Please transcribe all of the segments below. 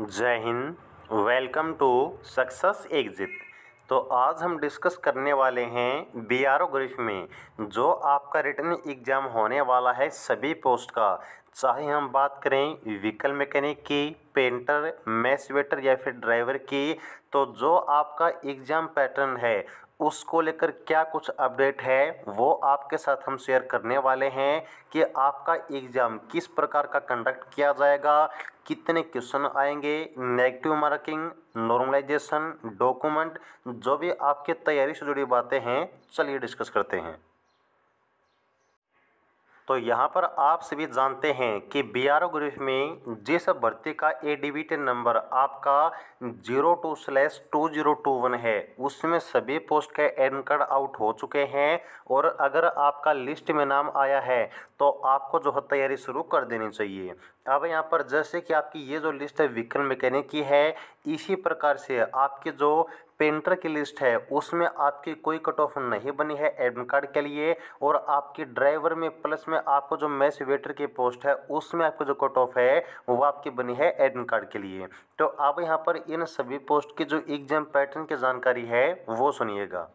जय Hind welcome to success exit तो आज हम डिस्कस करने वाले हैं बी आर ओ ग्रिफ में जो आप आपका रिटर्न एग्ज़ाम होने वाला है सभी पोस्ट का चाहे हम बात करें व्हीकल मैकेनिक की पेंटर मैसवेटर या फिर ड्राइवर की तो जो आपका एग्ज़ाम पैटर्न है उसको लेकर क्या कुछ अपडेट है वो आपके साथ हम शेयर करने वाले हैं कि आपका एग्ज़ाम किस प्रकार का कंडक्ट किया जाएगा कितने क्वेश्चन आएंगे नेगेटिव मार्किंग नॉर्मलाइजेशन डॉक्यूमेंट जो भी आपके तैयारी से जुड़ी बातें हैं चलिए डिस्कस करते हैं तो यहाँ पर आप सभी जानते हैं कि बी आर ओ ग्रुप में जिस भर्ती का ए डिविटन नंबर आपका zero two slash two zero two one है उसमें सभी पोस्ट के एनकर्ड आउट हो चुके हैं और अगर आपका लिस्ट में नाम आया है तो आपको जो है तैयारी शुरू कर देनी चाहिए अब यहाँ पर जैसे कि आपकी ये जो लिस्ट है विक्रम मैकेनिक की है इसी प्रकार से आपकी जो पेंटर की लिस्ट है उसमें आपकी कोई कट ऑफ नहीं बनी है एडमिट कार्ड के लिए और आपकी ड्राइवर में प्लस में आपको जो मैस वेटर की पोस्ट है उसमें आपको जो कट ऑफ है वो आपकी बनी है एडमिट कार्ड के लिए तो आप यहाँ पर इन सभी पोस्ट की जो एग्जाम पैटर्न की जानकारी है वो सुनिएगा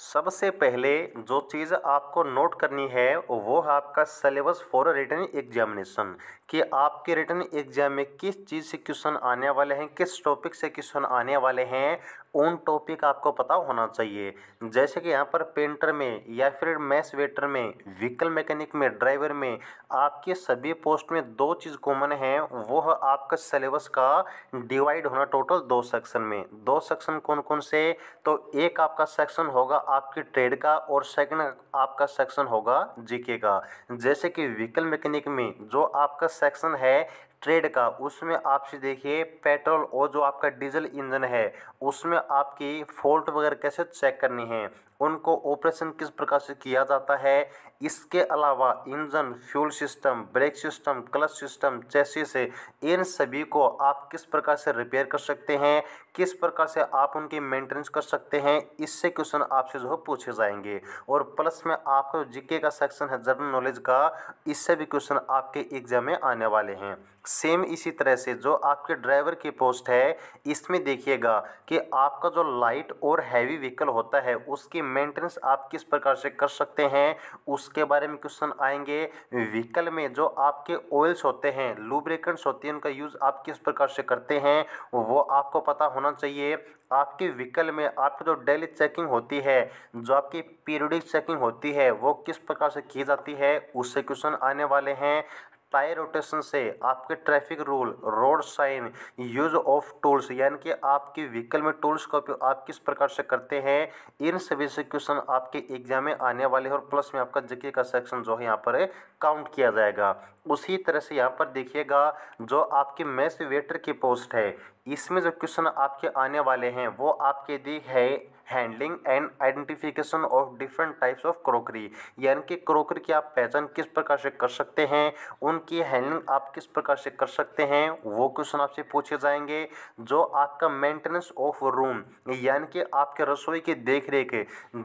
सबसे पहले जो चीज़ आपको नोट करनी है वो है आपका सिलेबस फॉर रिटर्न एग्जामिनेशन कि आपके रिटर्न एग्जाम में किस चीज़ से क्वेश्चन आने वाले हैं किस टॉपिक से क्वेश्चन आने वाले हैं उन टॉपिक आपको पता होना चाहिए जैसे कि यहाँ पर पेंटर में या फिर मैस वेटर में व्हीकल मैकेनिक में ड्राइवर में आपके सभी पोस्ट में दो चीज़ कॉमन है वो है आपका सिलेबस का डिवाइड होना टोटल दो सेक्शन में दो सेक्शन कौन कौन से तो एक आपका सेक्शन होगा आपकी ट्रेड का और सेकंड आपका सेक्शन होगा जीके का जैसे कि व्हीकल मैकेनिक में जो आपका सेक्शन है ट्रेड का उसमें आपसे देखिए पेट्रोल और जो आपका डीजल इंजन है उसमें आपकी फॉल्ट वगैरह कैसे चेक करनी है उनको ऑपरेशन किस प्रकार से किया जाता है इसके अलावा engine fuel system brake system clutch system chassis से इन सभी को आप किस प्रकार से रिपेयर कर सकते हैं किस प्रकार से आप उनकी मेंटेनेंस कर सकते हैं इससे क्वेश्चन आपसे जो है पूछे जाएंगे और प्लस में आपका जीके का सेक्शन है जनरल नॉलेज का इससे भी क्वेश्चन आपके एग्जाम में आने वाले हैं सेम इसी तरह से जो आपके ड्राइवर की पोस्ट है इसमें देखिएगा कि आपका जो लाइट और हैवी व्हीकल होता है उसकी मेंटेनेंस आप किस प्रकार से कर सकते हैं उसके बारे में क्वेश्चन आएंगे व्हीकल में जो आपके ऑयल्स होते हैं लुब्रिकेंट्स होते हैं उनका यूज़ आप किस प्रकार से करते हैं वो आपको पता होना चाहिए आपके व्हीकल में आपकी जो डेली चेकिंग होती है जो आपकी पीरियडिक चेकिंग होती है वो किस प्रकार से की जाती है उससे क्वेश्चन आने वाले हैं टायर रोटेशन से आपके traffic rule road sign use of tools यानी कि आपके व्हीकल में टूल्स का उपयोग आप किस प्रकार से करते हैं इन सभी से क्वेश्चन आपके एग्जाम में आने वाले हैं और प्लस में आपका जिक्र का सेक्शन जो है यहाँ पर काउंट किया जाएगा उसी तरह से यहाँ पर देखिएगा जो आपके मेस वेटर की पोस्ट है इसमें जो क्वेश्चन आपके आने वाले हैं वो आपके दी है handling and identification of different types of crockery यानी कि क्रोकरी की आप पहचान किस प्रकार से कर सकते हैं उनकी हैंडलिंग आप किस प्रकार से कर सकते हैं वो क्वेश्चन आपसे पूछे जाएंगे जो आपका मेंटेनेंस ऑफ रूम यानी कि आपके रसोई की देख रेख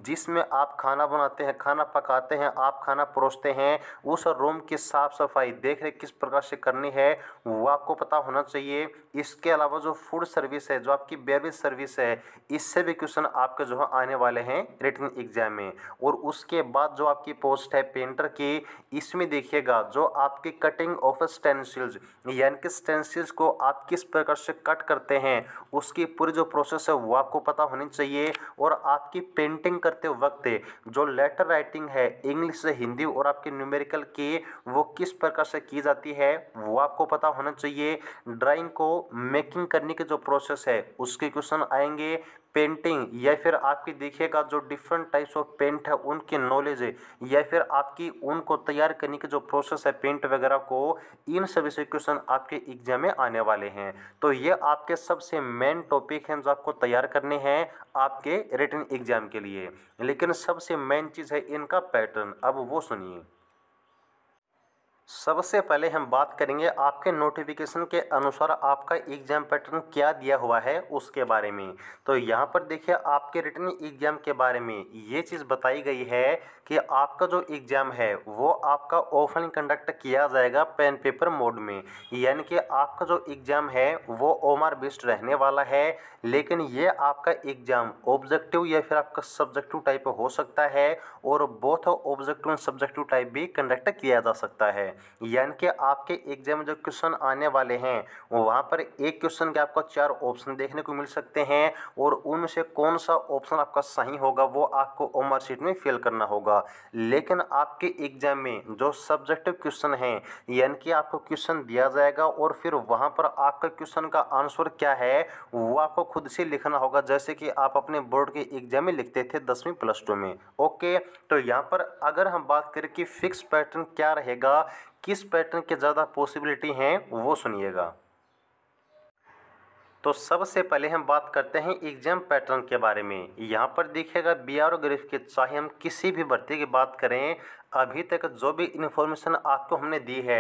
जिसमें आप खाना बनाते हैं खाना पकाते हैं आप खाना परोसते हैं उस रूम की साफ़ सफाई देख रेख किस प्रकार से करनी है वो आपको पता होना चाहिए इसके अलावा जो फूड सर्विस है जो आपकी बेवरेज सर्विस है इससे भी क्वेश्चन आपके जो है आने वाले हैं रिटर्न एग्जाम में और उसके बाद जो आपकी पोस्ट है पेंटर की इसमें देखिएगा जो आपके कटिंग ऑफ स्टेंसिल्स यानी कि स्टेंसिल्स को आप किस प्रकार से कट करते हैं उसकी पूरी जो प्रोसेस है वो आपको पता होनी चाहिए और आपकी पेंटिंग करते वक्त जो लेटर राइटिंग है इंग्लिश से हिंदी और आपके न्यूमेरिकल की वो किस प्रकार से की जाती है वो आपको पता होना चाहिए ड्राइंग को मेकिंग करने के जो प्रोसेस है उसके क्वेश्चन आएंगे पेंटिंग या फिर आपकी देखिएगा जो डिफरेंट टाइप्स ऑफ पेंट है उनकी नॉलेज है या फिर आपकी उनको तैयार करने की जो प्रोसेस है पेंट वगैरह को इन सभी से क्वेश्चन आपके एग्जाम में आने वाले हैं तो ये आपके सबसे मेन टॉपिक हैं जो आपको तैयार करने हैं आपके रिटर्न एग्जाम के लिए लेकिन सबसे मेन चीज़ है इनका पैटर्न अब वो सुनिए सबसे पहले हम बात करेंगे आपके नोटिफिकेशन के अनुसार आपका एग्ज़ाम पैटर्न क्या दिया हुआ है उसके बारे में तो यहाँ पर देखिए आपके रिटर्न एग्ज़ाम के बारे में ये चीज़ बताई गई है कि आपका जो एग्ज़ाम है वो आपका ऑफलाइन कंडक्ट किया जाएगा पेन पेपर मोड में यानी कि आपका जो एग्ज़ाम है वो ओम आर बेस्ड रहने वाला है लेकिन ये आपका एग्ज़ाम ऑब्जेक्टिव या फिर आपका सब्जेक्टिव टाइप हो सकता है और both objective and subjective type भी कंडक्ट किया जा सकता है यानी कि आपके एग्जाम में जो क्वेश्चन आने वाले हैं वहाँ पर एक क्वेश्चन के आपको चार ऑप्शन देखने को मिल सकते हैं और उनमें से कौन सा ऑप्शन आपका सही होगा वो आपको ओमर सीट में फिल करना होगा लेकिन आपके एग्जाम में जो सब्जेक्टिव क्वेश्चन हैं यानी कि आपको क्वेश्चन दिया जाएगा और फिर वहाँ पर आपका क्वेश्चन का आंसर क्या है वो आपको खुद से लिखना होगा जैसे कि आप अपने बोर्ड के एग्जाम में लिखते थे दसवीं प्लस टू में ओके तो यहाँ पर अगर हम बात करें कि फिक्स पैटर्न क्या रहेगा किस पैटर्न के ज़्यादा पॉसिबिलिटी हैं वो सुनिएगा तो सबसे पहले हम बात करते हैं एग्जाम पैटर्न के बारे में यहाँ पर देखिएगा बी आर ग्रेफ के चाहे हम किसी भी भर्ती की बात करें अभी तक जो भी इन्फॉर्मेशन आपको हमने दी है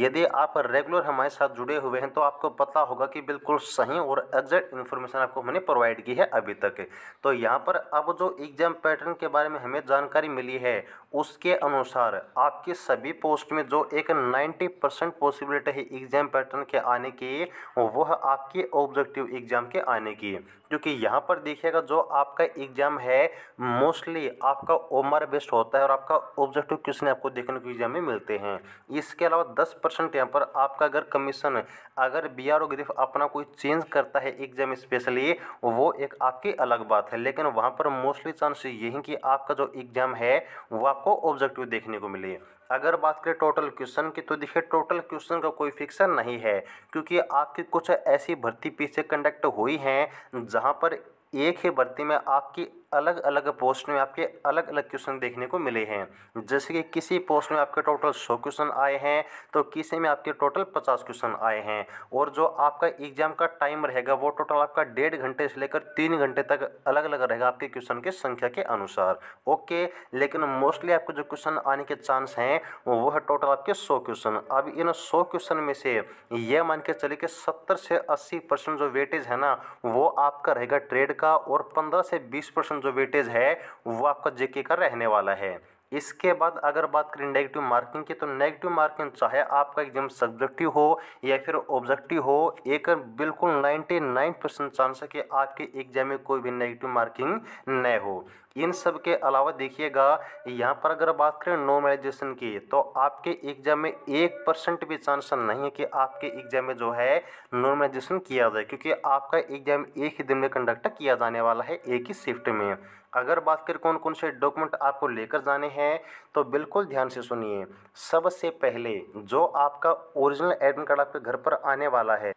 यदि आप रेगुलर हमारे साथ जुड़े हुए हैं तो आपको पता होगा कि बिल्कुल सही और एग्जैक्ट इन्फॉर्मेशन आपको हमने प्रोवाइड की है अभी तक तो यहाँ पर अब जो एग्जाम पैटर्न के बारे में हमें जानकारी मिली है उसके अनुसार आपके सभी पोस्ट में जो एक नाइन्टी परसेंट पॉसिबिलिटी है एग्जाम पैटर्न के आने की वह आपकी ऑब्जेक्ट सब्जेक्टिव एग्ज़ाम के आने की क्योंकि यहाँ पर देखिएगा जो आपका एग्ज़ाम है मोस्टली आपका ओमर बेस्ड होता है और आपका ऑब्जेक्टिव क्वेश्चन आपको देखने को एग्ज़ाम में मिलते हैं इसके अलावा दस परसेंट यहाँ पर आपका अगर कमीशन अगर बी आर ओ ग्रिफ अपना कोई चेंज करता है एग्ज़ाम स्पेशली वो एक आपकी अलग बात है लेकिन वहाँ पर मोस्टली चांस यही कि आपका जो एग्ज़ाम है वो आपको ऑब्जेक्टिव देखने को मिले अगर बात करें टोटल क्वेश्चन की तो देखिए टोटल क्वेश्चन का कोई फिक्सन नहीं है क्योंकि आपकी कुछ ऐसी भर्ती पीछे कंडक्ट हुई हैं जहाँ पर एक ही भर्ती में आपकी अलग अलग पोस्ट में आपके अलग अलग क्वेश्चन देखने को मिले हैं जैसे कि किसी पोस्ट में आपके टोटल सौ क्वेश्चन आए हैं तो किसी में आपके टोटल पचास क्वेश्चन आए हैं और जो आपका एग्जाम का टाइम रहेगा वो टोटल आपका डेढ़ घंटे से लेकर तीन घंटे तक अलग अलग रहेगा आपके क्वेश्चन के संख्या के अनुसार ओके लेकिन मोस्टली आपको जो क्वेश्चन आने के चांस हैं वो है टोटल आपके सौ क्वेश्चन अब इन सौ क्वेश्चन में से यह मान के चले कि सत्तर से अस्सी परसेंट जो वेटेज है ना वो आपका रहेगा ट्रेड का और पंद्रह से बीस परसेंट जो वेटेज है वो आपका जेके का रहने वाला है इसके बाद अगर बात करें नेगेटिव मार्किंग की तो नेगेटिव मार्किंग चाहे आपका एग्जाम सब्जेक्टिव हो या फिर ऑब्जेक्टिव हो एक बिल्कुल 99 परसेंट चांस है कि आपके एग्जाम में कोई भी नेगेटिव मार्किंग न हो इन सब के अलावा देखिएगा यहाँ पर अगर बात करें नॉर्मलाइजेशन की तो आपके एग्जाम में एक परसेंट भी चांस नहीं है कि आपके एग्जाम में जो है नॉर्मलाइजेशन किया जाए क्योंकि आपका एग्जाम एक ही दिन में कंडक्ट किया जाने वाला है एक ही शिफ्ट में अगर बात करें कौन कौन से डॉक्यूमेंट आपको लेकर जाने हैं तो बिल्कुल ध्यान से सुनिए सबसे पहले जो आपका ओरिजिनल एडमिट कार्ड आपके घर पर आने वाला है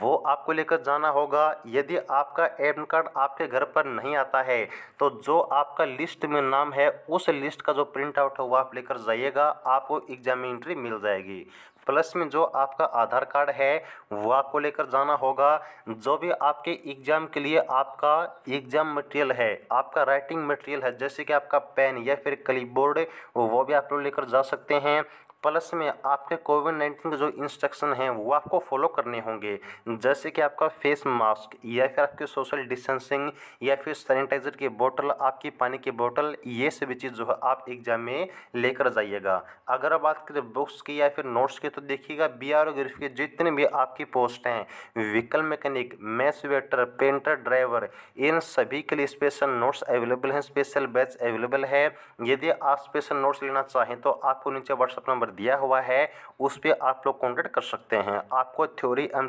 वो आपको लेकर जाना होगा यदि आपका एडम कार्ड आपके घर पर नहीं आता है तो जो आपका लिस्ट में नाम है उस लिस्ट का जो प्रिंट आउट है वो आप लेकर जाइएगा आपको एग्जाम एंट्री मिल जाएगी प्लस में जो आपका आधार कार्ड है वो आपको लेकर जाना होगा जो भी आपके एग्ज़ाम के लिए आपका एग्ज़ाम मटेरियल है आपका राइटिंग मटेरियल है जैसे कि आपका पेन या फिर क्लिपबोर्ड वो भी आप लोग लेकर जा सकते हैं प्लस में आपके कोविड नाइन्टीन के जो इंस्ट्रक्शन हैं वो आपको फॉलो करने होंगे जैसे कि आपका फेस मास्क या फिर आपके सोशल डिस्टेंसिंग या फिर सैनिटाइजर की बोतल आपकी पानी की बोतल ये सभी चीज़ जो है आप एग्जाम में लेकर जाइएगा अगर आप बात करें बुक्स की या फिर नोट्स की तो देखिएगा बी आर ग्रीफ के जितने भी आपकी पोस्ट हैं vehicle mechanic mess waiter painter driver इन सभी के लिए स्पेशल नोट्स अवेलेबल हैं स्पेशल बैच अवेलेबल है यदि आप स्पेशल नोट्स लेना चाहें तो आपको नीचे व्हाट्सअप नंबर नंबर दिया हुआ है उस पर आप लोग कॉन्टेक्ट कर सकते हैं आपको थ्योरी एम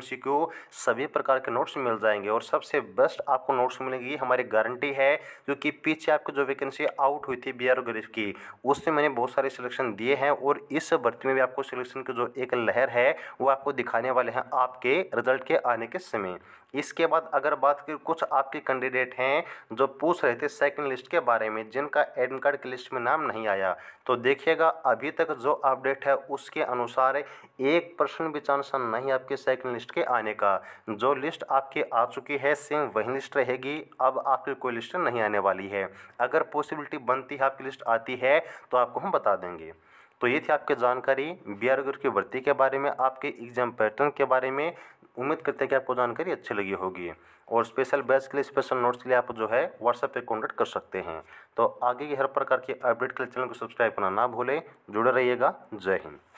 सभी प्रकार के नोट्स मिल जाएंगे और सबसे बेस्ट आपको नोट्स मिलेंगी हमारी गारंटी है क्योंकि पीछे आपकी जो वैकेंसी आउट हुई थी बी आर की उससे मैंने बहुत सारे सिलेक्शन दिए हैं और इस भर्ती में भी आपको सिलेक्शन की जो एक लहर है वो आपको दिखाने वाले हैं आपके रिजल्ट के आने के समय इसके बाद अगर बात करें कुछ आपके कैंडिडेट हैं जो पूछ रहे थे सेकंड लिस्ट के बारे में जिनका एडमिट कार्ड की लिस्ट में नाम नहीं आया तो देखिएगा अभी तक जो अपडेट है उसके अनुसार एक परसेंट भी चांस नहीं आपके सेकंड लिस्ट के आने का जो लिस्ट आपकी आ चुकी है सेम वही लिस्ट रहेगी अब आपकी कोई लिस्ट नहीं आने वाली है अगर पॉसिबिलिटी बनती है आपकी लिस्ट आती है तो आपको हम बता देंगे तो ये थी आपकी जानकारी बी आर की भर्ती के बारे में आपके एग्जाम पैटर्न के बारे में उम्मीद करते हैं कि आपको जानकारी अच्छी लगी होगी और स्पेशल बैच के लिए स्पेशल नोट्स के लिए आप जो है व्हाट्सएप पे कॉन्टैक्ट कर सकते हैं तो आगे की हर प्रकार की अपडेट के लिए चैनल को सब्सक्राइब करना ना भूलें जुड़े रहिएगा जय हिंद